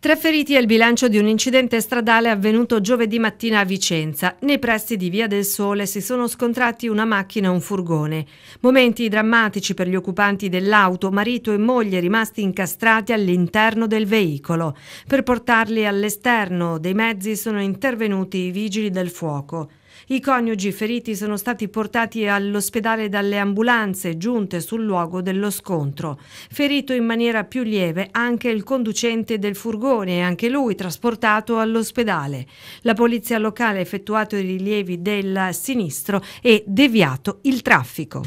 Tre feriti è il bilancio di un incidente stradale avvenuto giovedì mattina a Vicenza. Nei pressi di Via del Sole si sono scontrati una macchina e un furgone. Momenti drammatici per gli occupanti dell'auto, marito e moglie rimasti incastrati all'interno del veicolo. Per portarli all'esterno dei mezzi sono intervenuti i vigili del fuoco. I coniugi feriti sono stati portati all'ospedale dalle ambulanze giunte sul luogo dello scontro. Ferito in maniera più lieve anche il conducente del furgone, anche lui trasportato all'ospedale. La polizia locale ha effettuato i rilievi del sinistro e deviato il traffico.